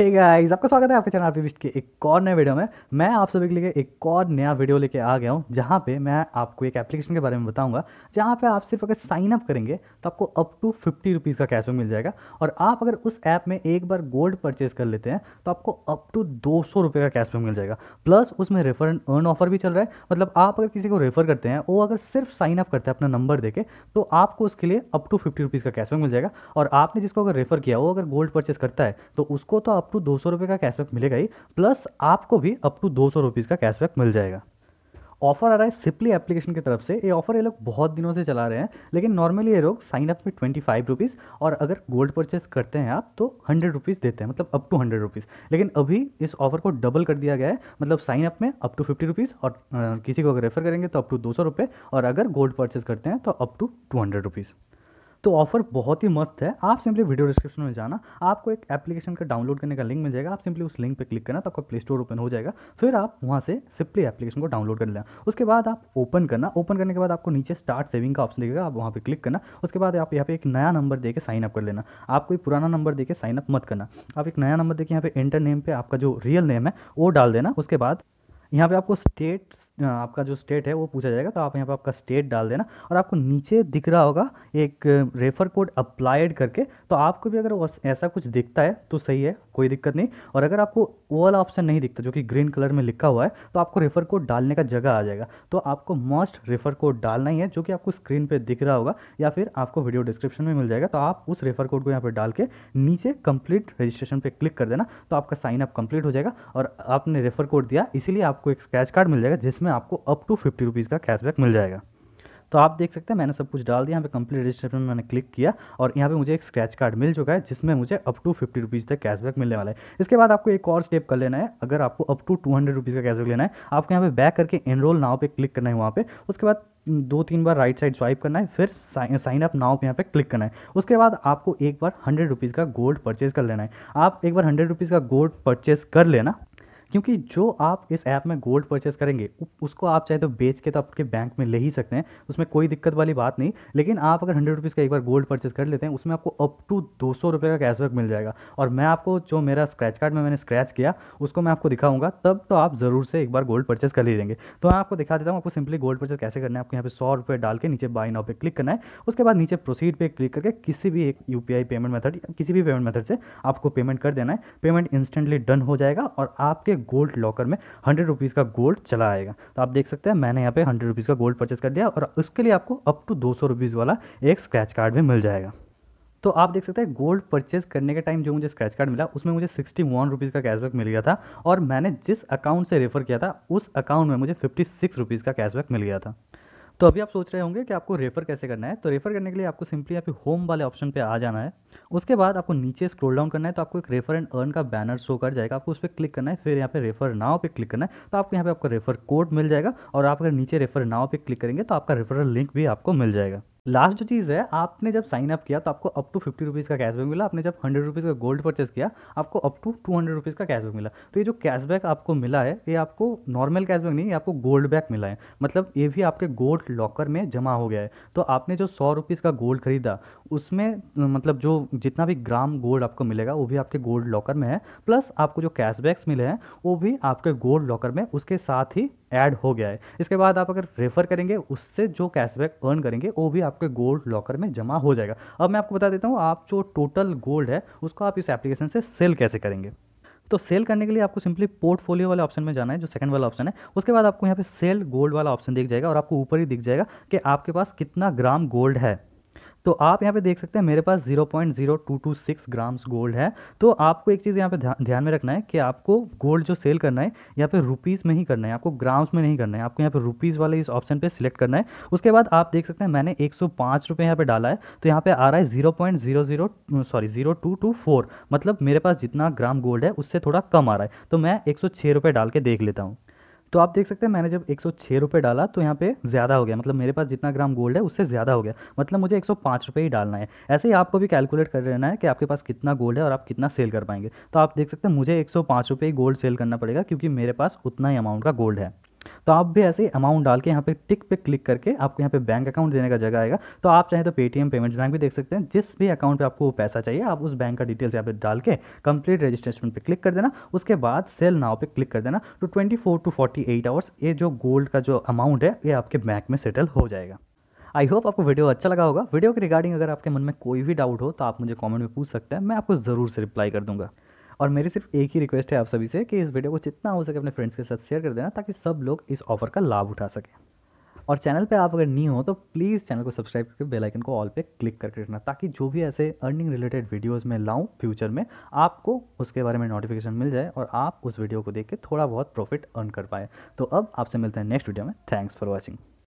hey guys आपका स्वागत है आपके चैनल आरपी विस्ट के एक और नए वीडियो में मैं आप सभी के लिए एक और नया वीडियो लेके आ गया हूँ जहाँ पे मैं आपको एक एप्लीकेशन के बारे में बताऊँगा जहाँ पे आप सिर्फ अगर साइन अप करेंगे तो आपको अप टू फिफ्टी रुपीज़ का कैशबैक मिल जाएगा और आप अगर उस ऐप में एक बार गोल्ड परचेज कर लेते हैं तो आपको अप टू दो सौ रुपये का कैशबैक मिल जाएगा प्लस उसमें रेफर एंड अर्न ऑफर भी चल रहा है मतलब आप अगर किसी को रेफर करते हैं वो अगर सिर्फ साइन अप करते हैं अपना नंबर के तो आपको उसके लिए अप टू फिफ्टी रुपीज़ का कैशबैक मिल जाएगा और आपने जिसको अगर रेफर किया वो अगर गोल्ड परचेज करता है तो उसको तो आप टू दो सौ रुपये का कैशबैक मिलेगा ही प्लस आपको भी अप टू दो सौ रुपीज़ का कैशबैक मिल जाएगा ऑफर आ रहा है सिपली एप्लीकेशन की तरफ से ये ऑफर ये लोग बहुत दिनों से चला रहे हैं लेकिन नॉर्मली ये लोग साइन अप में ट्वेंटी फाइव रुपीज़ और अगर गोल्ड परचेस करते हैं आप तो हंड्रेड रुपीज़ देते हैं मतलब अप टू हंड्रेड रुपीज़ लेकिन अभी इस ऑफर को डबल कर दिया गया है मतलब साइन अप में अप टू फिफ्टी रुपीज़ और किसी को अगर रेफर करेंगे तो अप टू दो सौ रुपये और अगर गोल्ड परचेस करते हैं तो up to two hundred rupees तो ऑफर बहुत ही मस्त है आप सिंपली वीडियो डिस्क्रिप्शन में जाना आपको एक एप्लीकेशन का डाउनलोड करने का लिंक मिल जाएगा आप सिंपली उस लिंक पर क्लिक करना तो आपका प्ले स्टोर ओपन हो जाएगा फिर आप वहाँ से सिंपली एप्लीकेशन को डाउनलोड कर लेना उसके बाद आप ओपन करना ओपन करने के बाद आपको नीचे स्टार्ट सेविंग का ऑप्शन देखेगा आप वहाँ पर क्लिक करना उसके बाद आप यहाँ पे एक नया नंबर देकर साइन अप कर लेना आप कोई पुराना नंबर देकर साइन अप मत करना आप एक नया नंबर देखिए यहाँ पे इंटर नेम पे आपका जो रियल नेम है वो डाल देना उसके बाद यहाँ पे आपको स्टेट्स आपका जो स्टेट है वो पूछा जाएगा तो आप यहाँ पर आपका स्टेट डाल देना और आपको नीचे दिख रहा होगा एक रेफर कोड अप्लाइड करके तो आपको भी अगर ऐसा कुछ दिखता है तो सही है कोई दिक्कत नहीं और अगर आपको वो वाला ऑप्शन नहीं दिखता जो कि ग्रीन कलर में लिखा हुआ है तो आपको रेफर कोड डालने का जगह आ जाएगा तो आपको मस्ट रेफर कोड डालना ही है जो कि आपको स्क्रीन पर दिख रहा होगा या फिर आपको वीडियो डिस्क्रिप्शन में मिल जाएगा तो आप उस रेफर कोड को यहाँ पर डाल के नीचे कंप्लीट रजिस्ट्रेशन पर क्लिक कर देना तो आपका साइनअप कंप्लीट हो जाएगा और आपने रेफर कोड दिया इसीलिए आपको एक स्क्रैच कार्ड मिल जाएगा जिसमें में आपको अप टू फिफ्टी रुपीज़ का कैशबैक मिल जाएगा तो आप देख सकते हैं मैंने सब कुछ डाल दिया यहाँ पे कंप्लीट रजिस्ट्रेशन में मैंने क्लिक किया और यहाँ पे मुझे एक स्क्रैच कार्ड मिल चुका है जिसमें मुझे अप टू फिफ्टी रुपीज़ तक कैशबैक मिलने वाला है इसके बाद आपको एक और स्टेप कर लेना है अगर आपको up to two hundred rupees का कैशबैक लेना है आपको यहाँ पे बैक करके एनरोल नाव पर क्लिक करना है वहाँ पर उसके बाद दो तीन बार राइट साइड स्वाइप करना है फिर साइन अप नाव पर यहाँ पर क्लिक करना है उसके बाद आपको एक बार हंड्रेड रुपीज़ का गोल्ड परचेज़ कर लेना है आप एक बार हंड्रेड रुपीज़ का गोल्ड परचेज़ कर लेना क्योंकि जो आप इस ऐप में गोल्ड परचेस करेंगे उसको आप चाहे तो बेच के तो आपके बैंक में ले ही सकते हैं उसमें कोई दिक्कत वाली बात नहीं लेकिन आप अगर हंड्रेड रुपीज़ का एक बार गोल्ड परचेस कर लेते हैं उसमें आपको अप टू दो सौ रुपये का कैशबैक मिल जाएगा और मैं आपको जो मेरा स्क्रैच कार्ड में मैंने स्क्रैच किया उसको मैं आपको दिखाऊंगा तब तो आप ज़रूर से एक बार गोल्ड परचेस कर लेंगे तो मैं आपको दिखा देता हूँ आपको सिंपली गोल्ड परचेस कैसे करना है आपको यहाँ पे सौ रुपये डाल के नीचे बाई नाव पे क्लिक करना है उसके बाद नीचे प्रोसीड पे क्लिक करके किसी भी एक यू पेमेंट मेथड किसी भी पेमेंट मेथड से आपको पेमेंट कर देना है पेमेंट इंस्टेंटली डन हो जाएगा और आपके गोल्ड लॉकर में हंड्रेड रुपीज़ का गोल्ड चला आएगा तो आप देख सकते हैं मैंने यहाँ पे हंड्रेड रुपीज़ का गोल्ड परचेस कर दिया और उसके लिए आपको अप टू दो सौ रुपीज़ वाला एक स्क्रैच कार्ड भी मिल जाएगा तो आप देख सकते हैं गोल्ड परचेज करने के टाइम जो मुझे स्क्रैच कार्ड मिला उसमें मुझे सिक्सटी वन रुपीज़ का कैशबैक मिल गया था और मैंने जिस अकाउंट से रेफ़र किया था उस अकाउंट में मुझे फिफ्टी सिक्स रुपीज़ का कैशबैक मिल गया था तो अभी आप सोच रहे होंगे कि आपको रेफ़र कैसे करना है तो रेफ़र करने के लिए आपको सिंपली यहाँ पे होम वाले ऑप्शन पे आ जाना है उसके बाद आपको नीचे स्क्रोल डाउन करना है तो आपको एक रेफर एंड अर्न का बैनर शो कर जाएगा आपको उस पर क्लिक करना है फिर यहाँ पे रेफर नाव पे क्लिक करना है तो आपको यहाँ पे आपका रेफर कोड मिल जाएगा और आप अगर नीचे रेफर नाव पे क्लिक करेंगे तो आपका रेफरल लिंक भी आपको मिल जाएगा लास्ट जो चीज़ है आपने जब साइन अप किया तो आपको अप टू फिफ्टी रुपीज़ का कैशबैक मिला आपने जब हंड्रेड रुपीज़ का गोल्ड परचेस किया आपको up to two hundred rupees का कैशबैक मिला तो ये जो कैशबैक आपको मिला है ये आपको नॉर्मल कैशबैक नहीं ये आपको गोल्ड बैक मिला है मतलब ये भी आपके गोल्ड लॉकर में जमा हो गया है तो आपने जो सौ रुपीज़ का गोल्ड खरीदा उसमें मतलब जो जितना भी ग्राम गोल्ड आपको मिलेगा वो भी आपके गोल्ड लॉकर में है प्लस आपको जो कैशबैक्स मिले हैं वो भी आपके गोल्ड लॉकर में उसके साथ ही ऐड हो गया है इसके बाद आप अगर रेफ़र करेंगे उससे जो कैशबैक अर्न करेंगे वो भी आपके गोल्ड लॉकर में जमा हो जाएगा अब मैं आपको बता देता हूँ आप जो टोटल गोल्ड है उसको आप इस एप्लीकेशन से सेल कैसे करेंगे तो सेल करने के लिए आपको सिंपली पोर्टफोलियो वाले ऑप्शन में जाना है जो सेकंड वाला ऑप्शन है उसके बाद आपको यहाँ पे सेल गोल्ड वाला ऑप्शन दिख जाएगा और आपको ऊपर ही दिख जाएगा कि आपके पास कितना ग्राम गोल्ड है तो आप यहाँ पे देख सकते हैं मेरे पास 0.0226 ग्राम्स गोल्ड है तो आपको एक चीज़ यहाँ पे ध्यान में रखना है कि आपको गोल्ड जो सेल करना है यहाँ पे रुपीज़ में ही करना है आपको ग्राम्स में नहीं करना है आपको यहाँ पे रुपीज़ वाले इस ऑप्शन पर सिलेक्ट करना है उसके बाद आप देख सकते हैं मैंने एक सौ यहाँ पर डाला है तो यहाँ पर आ रहा है ज़ीरो सॉरी ज़ीरो मतलब मेरे पास जितना ग्राम गोल्ड है उससे थोड़ा कम आ रहा है तो मैं एक सौ डाल के देख लेता हूँ तो आप देख सकते हैं मैंने जब एक सौ डाला तो यहाँ पे ज़्यादा हो गया मतलब मेरे पास जितना ग्राम गोल्ड है उससे ज़्यादा हो गया मतलब मुझे एक सौ ही डालना है ऐसे ही आपको भी कैलकुलेट कर लेना है कि आपके पास कितना गोल्ड है और आप कितना सेल कर पाएंगे तो आप देख सकते हैं मुझे एक सौ ही गोल्ड सेल करना पड़ेगा क्योंकि मेरे पास उतना ही अमाउंट का गोल्ड है तो आप भी ऐसे ही अमाउंट डाल के यहाँ पे टिक पे क्लिक करके आपको यहाँ पे बैंक अकाउंट देने का जगह आएगा तो आप चाहे तो पेटीएम पेमेंट्स बैंक भी देख सकते हैं जिस भी अकाउंट पर आपको पैसा चाहिए आप उस बैंक का डिटेल्स यहाँ पे डाल के कंप्लीट रजिस्ट्रेशन पर क्लिक कर देना उसके बाद सेल नाव पर क्लिक कर देना तो ट्वेंटी टू फोर्टी आवर्स ये जो गोल्ड का जो अमाउंट है ये आपके बैंक में सेटल हो जाएगा आई होप आपको वीडियो अच्छा लगा होगा वीडियो के रिगार्डिंग अगर आपके मन में कोई भी डाउट हो तो आप मुझे कमेंट में पूछ सकते हैं मैं आपको ज़रूर से रिप्लाई कर दूंगा और मेरी सिर्फ एक ही रिक्वेस्ट है आप सभी से कि इस वीडियो को जितना हो सके अपने फ्रेंड्स के साथ शेयर कर देना ताकि सब लोग इस ऑफर का लाभ उठा सकें और चैनल पे आप अगर नहीं हो तो प्लीज़ चैनल को सब्सक्राइब करके बेल आइकन को ऑल पे क्लिक करके रखना ताकि जो भी ऐसे अर्निंग रिलेटेड वीडियोस में लाऊं फ्यूचर में आपको उसके बारे में नोटिफिकेशन मिल जाए और आप उस वीडियो को देख के थोड़ा बहुत प्रॉफिट अर्न कर पाए तो अब आपसे मिलते हैं नेक्स्ट वीडियो में थैंक्स फॉर वॉचिंग